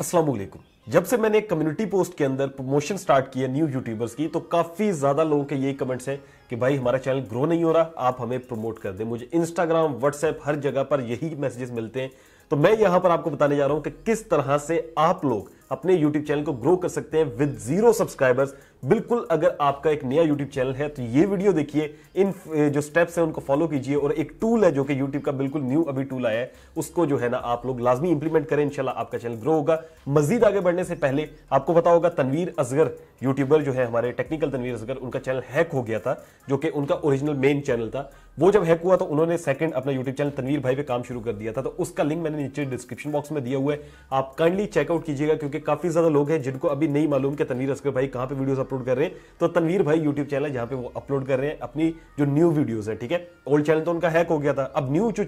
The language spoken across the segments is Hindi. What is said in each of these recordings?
अस्सलाम वालेकुम जब से मैंने एक कम्युनिटी पोस्ट के अंदर प्रमोशन स्टार्ट किया न्यू यूट्यूबर्स की तो काफ़ी ज़्यादा लोगों के यही कमेंट्स हैं कि भाई हमारा चैनल ग्रो नहीं हो रहा आप हमें प्रमोट कर दें मुझे इंस्टाग्राम व्हाट्सएप हर जगह पर यही मैसेजेस मिलते हैं तो मैं यहां पर आपको बताने जा रहा हूं कि किस तरह से आप लोग अपने यूट्यूब चैनल को ग्रो कर सकते हैं विद जीरो सब्सक्राइबर्स बिल्कुल अगर आपका एक नया यूट्यूब चैनल है तो ये वीडियो देखिए इन जो स्टेप्स हैं उनको फॉलो कीजिए और एक टूल है जो कि यूट्यूब का बिल्कुल न्यू अभी टूल आया है उसको जो है ना आप लोग लाजमी इंप्लीमेंट करें इंशाल्लाह आपका चैनल ग्रो होगा मजीद आगे बढ़ने से पहले आपको पता होगा तनवीर असगर यूट्यूबर जो है हमारे टेक्निकल तनवीर असगर उनका चैनल हैक हो गया था जो कि उनका ओरिजिनल मेन चैनल था वो जब हैक हुआ तो उन्होंने सेकंड अपना यूट्यूब चैनल तनवीर भाई पे काम शुरू कर दिया था तो उसका लिंक मैंने नीचे डिस्क्रिप्शन बॉक्स में दिया हुआ है आप काइंडली चेकआउट कीजिएगा क्योंकि क्योंकि काफी ज्यादा लोग हैं जिनको अभी नहीं मालूम कि तनवीर असगर भाई कहाँ पे वीडियोस अपलोड कर रहे हैं तो तनवीर भाई यूट्यूब चैनल जहाँ पे वो अपलोड कर रहे हैं अपनी जो न्यू वीडियोस है ठीक है ओल्ड चैनल तो उनका हैक हो गया था अब न्यू जो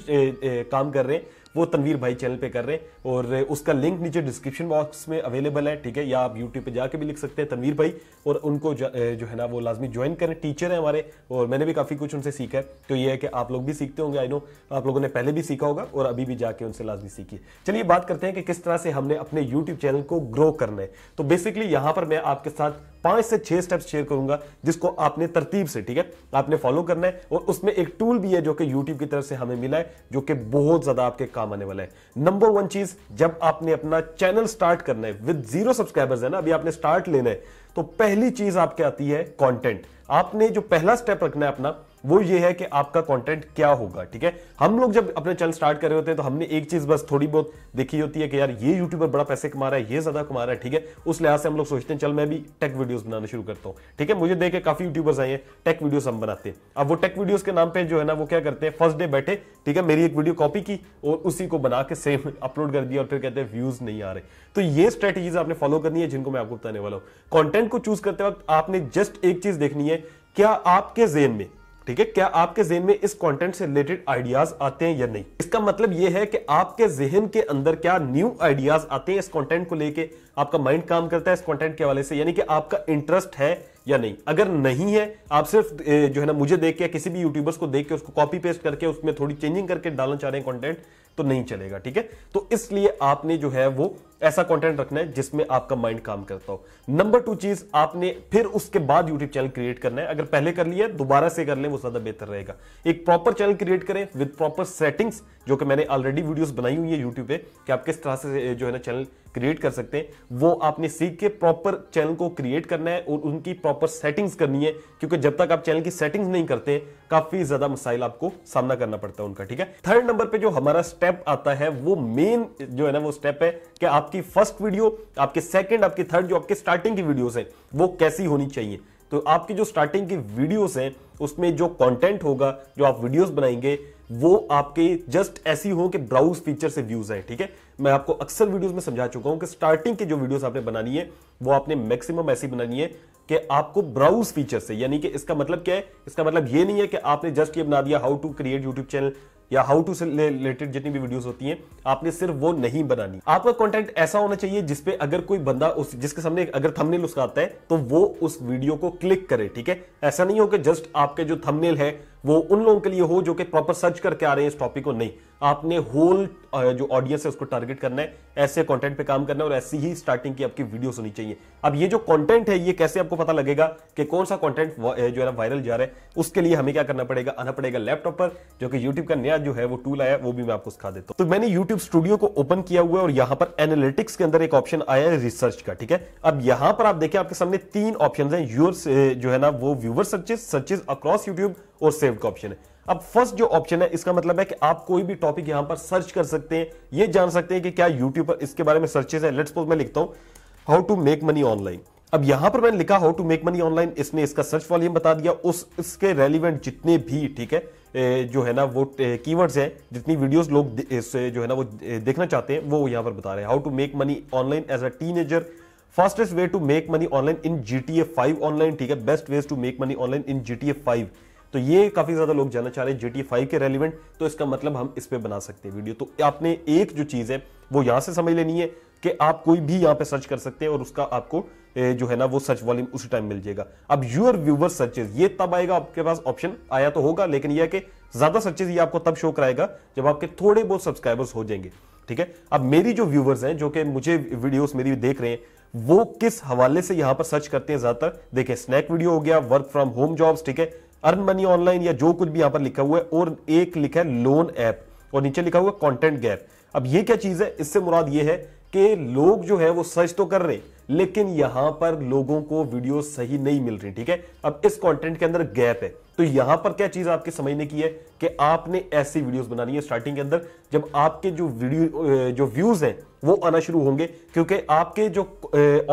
काम कर रहे हैं वो तनवीर भाई चैनल पे कर रहे हैं और उसका लिंक नीचे डिस्क्रिप्शन बॉक्स में अवेलेबल है ठीक है या आप यूट्यूब पर जाके भी लिख सकते हैं तनवीर भाई और उनको जो है ना वो लाजमी ज्वाइन करें टीचर है हमारे और मैंने भी काफ़ी कुछ उनसे सीखा है तो ये है कि आप लोग भी सीखते होंगे आई नो आप लोगों ने पहले भी सीखा होगा और अभी भी जाके उनसे लाजमी सीखिए चलिए बात करते हैं कि किस तरह से हमने अपने यूट्यूब चैनल को ग्रो करना है तो बेसिकली यहाँ पर मैं आपके साथ पांच से छह स्टेप्स शेयर करूंगा जिसको आपने तरतीब से ठीक है आपने फॉलो करना है और उसमें एक टूल भी है जो कि यूट्यूब की तरफ से हमें मिला है जो कि बहुत ज्यादा आपके काम आने वाला है नंबर वन चीज जब आपने अपना चैनल स्टार्ट करना है विद जीरो सब्सक्राइबर्स है ना अभी आपने स्टार्ट लेना है तो पहली चीज आपके आती है कंटेंट आपने जो पहला स्टेप रखना है अपना वो ये है कि आपका कंटेंट क्या होगा ठीक है हम लोग जब अपने चैनल स्टार्ट कर रहे होते हैं तो हमने एक चीज बस थोड़ी बहुत देखी होती है कि यार ये यूट्यूबर बड़ा पैसे कमा रहा है ये ज्यादा कमा रहा है ठीक है उस लिहाज से हम लोग सोचते हैं चल मैं भी टेक वीडियोस बनाना शुरू करता हूँ ठीक है मुझे देख के काफी यूट्यूबर्स आए हैं टेक वीडियो हम बनाते हैं अब वो टेक वीडियो के नाम पर जो है ना वो क्या करते हैं फर्स्ट डे बैठे ठीक है मेरी एक वीडियो कॉपी की और उसी को बना के सेम अपलोड कर दिया और फिर कहते हैं व्यूज नहीं आ रहे तो ये स्ट्रेटेजीज आपने फॉलो करनी है जिनको मैं आपको बताने वाला हूँ कॉन्टेंट को चूज करते वक्त आपने जस्ट एक चीज देखनी है क्या आपके जेन में ठीक है क्या आपके जेहन में इस कंटेंट से रिलेटेड आइडियाज आते हैं या नहीं इसका मतलब यह है कि आपके जेहन के अंदर क्या न्यू आइडियाज आते हैं इस कंटेंट को लेके आपका माइंड काम करता है इस कंटेंट के हवाले से यानी कि आपका इंटरेस्ट है या नहीं अगर नहीं है आप सिर्फ जो है ना मुझे देख के किसी भी यूट्यूबर्स को देख के उसको कॉपी पेस्ट करके उसमें थोड़ी चेंजिंग करके डालना चाह रहे हैं कॉन्टेंट तो नहीं चलेगा ठीक है तो इसलिए आपने जो है वो ऐसा कंटेंट रखना है जिसमें आपका माइंड काम करता हो नंबर टू चीज आपने फिर उसके बाद यूट्यूब चैनल क्रिएट करना है अगर पहले कर लिया दोबारा से कर लें वो ज्यादा बेहतर रहेगा एक प्रॉपर चैनल क्रिएट करें विद प्रॉपर सेटिंग्स जो कि मैंने ऑलरेडी वीडियोस बनाई हुई है यूट्यूब पे कि आप किस तरह से जो है ना चैनल क्रिएट कर सकते हैं वो आपने सीख के प्रॉपर चैनल को क्रिएट करना है और उनकी प्रॉपर सेटिंग्स करनी है क्योंकि जब तक आप चैनल की सेटिंग्स नहीं करते काफी ज्यादा मसाइल आपको सामना करना पड़ता है उनका ठीक है थर्ड नंबर पर जो हमारा स्टेप स्टेप आता है वो मेन जो है ना वो स्टेप है कि आपकी फर्स्ट वीडियो आपके सेकंड आपकी थर्ड जो आपके स्टार्टिंग की वीडियोस है वो कैसी होनी चाहिए तो आपकी जो स्टार्टिंग की वीडियोस हैं उसमें जो कंटेंट होगा जो आप वीडियोस बनाएंगे वो आपके जस्ट ऐसी हो कि ब्राउज फीचर से व्यूज आए ठीक है मैं आपको अक्सर वीडियोस में समझा चुका हूं कि स्टार्टिंग की जो वीडियोस आपने बनानी है वो आपने मैक्सिमम ऐसी बनानी है कि आपको ब्राउज फीचर से यानी कि इसका मतलब क्या है इसका मतलब ये नहीं है कि आपने जस्ट ये बना दिया how to create YouTube channel या हाउ टू से रिलेटेड जितनी भी वीडियोस होती हैं आपने सिर्फ वो नहीं बनानी आपका कंटेंट ऐसा होना चाहिए जिसपे अगर कोई बंदा उस जिसके सामने अगर थंबनेल उसका आता है तो वो उस वीडियो को क्लिक करे ठीक है ऐसा नहीं हो कि जस्ट आपके जो थंबनेल है वो उन लोगों के लिए हो जो कि प्रॉपर सर्च करके आ रहे हैं इस टॉपिक को नहीं आपने होल जो ऑडियंस है उसको टारगेट करना है ऐसे कंटेंट पे काम करना है और ऐसी ही स्टार्टिंग की आपकी वीडियो होनी चाहिए अब ये जो कंटेंट है ये कैसे आपको पता लगेगा कि कौन सा कंटेंट जो है वायरल जा रहा है उसके लिए हमें क्या करना पड़ेगा आना पड़ेगा लैपटॉप पर जो कि यूट्यूब का नया जो है वो टूल आया वो भी मैं आपको सिखा देता हूं तो मैंने यूट्यूब स्टूडियो को ओपन किया हुआ है और यहां पर एनालिटिक्स के अंदर एक ऑप्शन आया है रिसर्च का ठीक है अब यहां पर आप देखें आपके सामने तीन ऑप्शन है यूर जो है ना वो viewer searches searches across YouTube और सेव का ऑप्शन है अब फर्स्ट जो ऑप्शन है इसका मतलब है कि आप कोई भी टॉपिक यहां पर सर्च कर सकते हैं ये जान सकते हैं कि क्या यूट्यूब पर इसके बारे में सर्चेज है लेट्स मैं लिखता हूं how to make money online अब यहां पर मैंने लिखा how to make money online इसने इसका सर्च वॉल्यूम बता दिया उस इसके रेलिवेंट जितने भी ठीक है जो है ना वो कीवर्ड्स है जितनी वीडियोस लोग जो है ना वो देखना चाहते हैं वो यहां पर बता रहे हैं how to make money online as a teenager fastest way to make money online in GTA five online ठीक है best ways to make money online in GTA five तो ये काफ़ी ज़्यादा लोग जानना चाह रहे हैं जी फाइव के रेलिवेंट तो इसका मतलब हम इस पर बना सकते हैं वीडियो तो आपने एक जो चीज़ है वो यहां से समझ लेनी है कि आप कोई भी यहां पे सर्च कर सकते हैं और उसका आपको जो है ना वो सर्च वॉल्यूम उसी टाइम मिल जाएगा अब यूर व्यूवर सर्चेज ये तब आएगा आपके पास ऑप्शन आया तो होगा लेकिन यह कि ज्यादा सर्चेज ये आपको तब शो कराएगा जब आपके थोड़े बहुत सब्सक्राइबर्स हो जाएंगे ठीक है अब मेरी जो व्यूवर्स हैं जो कि मुझे वीडियोस मेरी देख रहे हैं वो किस हवाले से यहां पर सर्च करते हैं ज्यादातर देखिए स्नैक वीडियो हो गया वर्क फ्रॉम होम जॉब्स ठीक है अर्न मनी ऑनलाइन या जो कुछ भी यहां पर लिखा हुआ है और एक लिखा है लोन ऐप और नीचे लिखा हुआ है कॉन्टेंट गैप अब ये क्या चीज है इससे मुराद ये है कि लोग जो है वो सर्च तो कर रहे हैं लेकिन यहां पर लोगों को वीडियो सही नहीं मिल रही ठीक है अब इस कंटेंट के अंदर गैप है तो यहां पर क्या चीज आपके समझने की है कि आपने ऐसी वीडियोस बनानी है स्टार्टिंग के अंदर जब आपके जो वीडियो जो व्यूज हैं वो आना शुरू होंगे क्योंकि आपके जो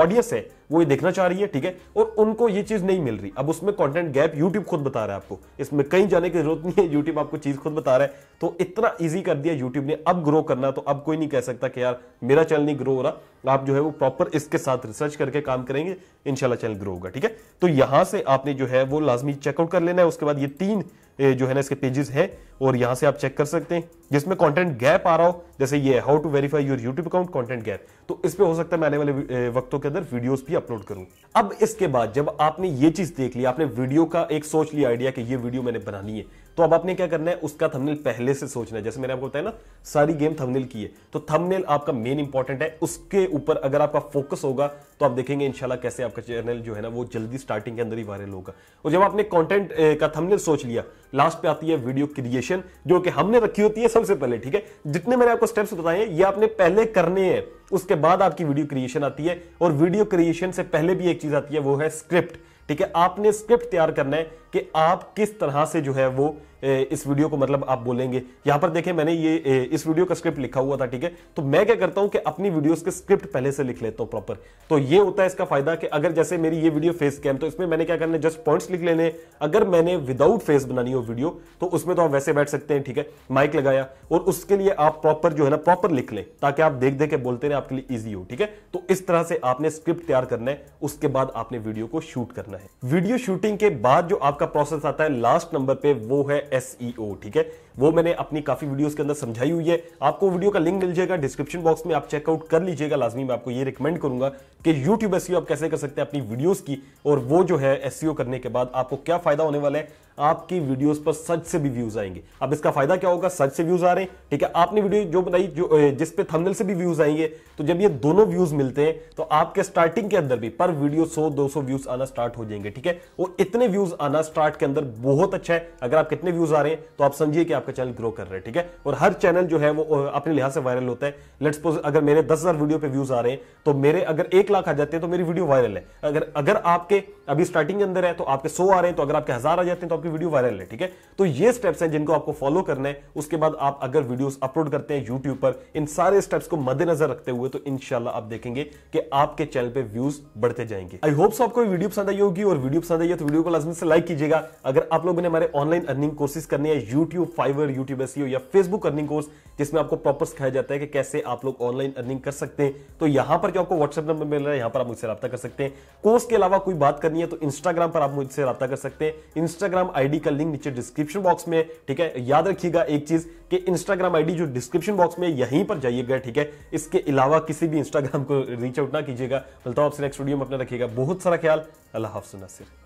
ऑडियंस है वो ये देखना चाह रही है ठीक है और उनको ये चीज़ नहीं मिल रही अब उसमें कंटेंट गैप यूट्यूब खुद बता रहा है आपको इसमें कहीं जाने की जरूरत नहीं है यूट्यूब आपको चीज़ खुद बता रहा है तो इतना ईजी कर दिया यूट्यूब ने अब ग्रो करना तो अब कोई नहीं कह सकता कि यार मेरा चैनल नहीं ग्रो हो रहा आप जो है वो प्रॉपर इसके साथ रिसर्च करके काम करेंगे इनशाला चैनल ग्रो होगा ठीक है तो यहां से आपने जो है वो लाजमी चेकआउट कर लेना है उसके बाद ये तीन जो है ना इसके पेजेस हैं और यहां से आप चेक कर सकते हैं जिसमें कंटेंट गैप आ रहा हो जैसे ये how to verify your YouTube account content gap तो इस पर हो सकता है मैं आने वाले वक्तों के अंदर वीडियोस भी अपलोड करूं अब इसके बाद जब आपने ये चीज़ देख ली आपने वीडियो का एक सोच लिया आइडिया कि ये वीडियो मैंने बनानी है तो अब आपने क्या करना है उसका थंबनेल पहले से सोचना है जैसे मैंने आपको बताया ना सारी गेम थंबनेल की है तो थंबनेल आपका मेन इंपॉर्टेंट है उसके ऊपर अगर आपका फोकस होगा तो आप देखेंगे इंशाल्लाह कैसे आपका चैनल जो है ना वो जल्दी स्टार्टिंग के अंदर ही वायरल होगा और जब आपने कॉन्टेंट का थंबनेल सोच लिया लास्ट पे आती है वीडियो क्रिएशन जो कि हमने रखी होती है सबसे पहले ठीक है जितने मैंने आपको स्टेप्स बताए ये आपने पहले करने हैं उसके बाद आपकी वीडियो क्रिएशन आती है और वीडियो क्रिएशन से पहले भी एक चीज आती है वो है स्क्रिप्ट ठीक है आपने स्क्रिप्ट तैयार करना है कि आप किस तरह से जो है वो इस वीडियो को मतलब आप बोलेंगे यहां पर देखें मैंने ये इस वीडियो का स्क्रिप्ट लिखा हुआ था ठीक है तो मैं क्या करता हूं कि अपनी वीडियोस के स्क्रिप्ट पहले से लिख लेता हूं प्रॉपर तो ये होता है इसका फायदा कि अगर जैसे मेरी ये वीडियो फेस कैम तो इसमें मैंने क्या करना है जस्ट पॉइंट्स लिख लेने अगर मैंने विदाउट फेस बनानी हो वीडियो तो उसमें तो आप वैसे बैठ सकते हैं ठीक है माइक लगाया और उसके लिए आप प्रॉपर जो है ना प्रॉपर लिख लें ताकि आप देख देख के बोलते रहे आपके लिए ईजी हो ठीक है तो इस तरह से आपने स्क्रिप्ट तैयार करना है उसके बाद आपने वीडियो को शूट करना है वीडियो शूटिंग के बाद जो आपका प्रोसेस आता है लास्ट नंबर पे वो है एस e ठीक है वो मैंने अपनी काफी वीडियोस के अंदर समझाई हुई है आपको वीडियो का लिंक मिल जाएगा डिस्क्रिप्शन बॉक्स में आप चेकआउट कर लीजिएगा लाजमी मैं आपको ये रिकमेंड करूंगा कि यूट्यूब एस e आप कैसे कर सकते हैं अपनी वीडियोस की और वो जो है एस e करने के बाद आपको क्या फायदा होने वाला है आपकी वीडियोस पर सच से भी व्यूज आएंगे अब इसका फायदा क्या होगा सच से व्यूज आ रहे हैं ठीक है आपने वीडियो जो बनाई जो जिस पे थंबनेल से भी व्यूज आएंगे तो जब ये दोनों व्यूज मिलते हैं तो आपके स्टार्टिंग के अंदर भी पर वीडियो 100 200 व्यूज आना स्टार्ट हो जाएंगे ठीक है वो इतने व्यूज आना स्टार्ट के अंदर बहुत अच्छा है अगर आप कितने व्यूज आ रहे हैं तो आप समझिए कि आपका चैनल ग्रो कर रहे हैं ठीक है और हर चैनल जो है वो अपने लिहाज से वायरल होता है लेट्स सपोज अगर मेरे दस वीडियो पे व्यूज आ रहे हैं तो मेरे अगर एक लाख आ जाते हैं तो मेरी वीडियो वायरल है अगर अगर आपके अभी स्टार्टिंग के अंदर है तो आपके सौ आ रहे हैं तो अगर आपके हजार आ जाते हैं तो आपकी वीडियो वायरल है ठीक है तो ये स्टेप्स हैं जिनको आपको फॉलो करना है उसके बाद आप अगर वीडियोस अपलोड करते हैं यूट्यूब पर इन सारे स्टेप्स को मद्देनजर रखते हुए तो इनशाला आप देखेंगे कि आपके चैनल पर व्यूज बढ़ते जाएंगे आई होप्स आपको वीडियो पसंद आई होगी और वीडियो पसंद आई है तो वीडियो को लाजमी से लाइक कीजिएगा अगर आप लोगों ने हमारे ऑनलाइन अर्निंग कोर्सेज करने हैं यूट्यूब फाइवर यूट्यूब एस या फेसबुक अर्निंग कोर्स जिसमें आपको प्रॉपर सिखाया जाता है कि कैसे आप लोग ऑनलाइन अर्निंग कर सकते हैं तो यहां पर जो आपको व्हाट्सएप नंबर मिल रहा है यहां पर आप मुझसे रब्ता कर सकते हैं कोर्स के अलावा कोई बात करनी है तो इंस्टाग्राम पर आप मुझसे रब्ता कर सकते हैं इंस्टाग्राम आईडी का लिंक नीचे डिस्क्रिप्शन बॉक्स में ठीक है याद रखिएगा एक चीज कि इंस्टाग्राम आईडी जो डिस्क्रिप्शन बॉक्स में यहीं पर जाइएगा ठीक है इसके अलावा किसी भी इंस्टाग्राम को रीच आउट ना कीजिएगा मिलता हूं आपसे नेक्स्ट वीडियो में अपना रखिएगा बहुत सारा ख्याल अल्लाह हाफ नसीर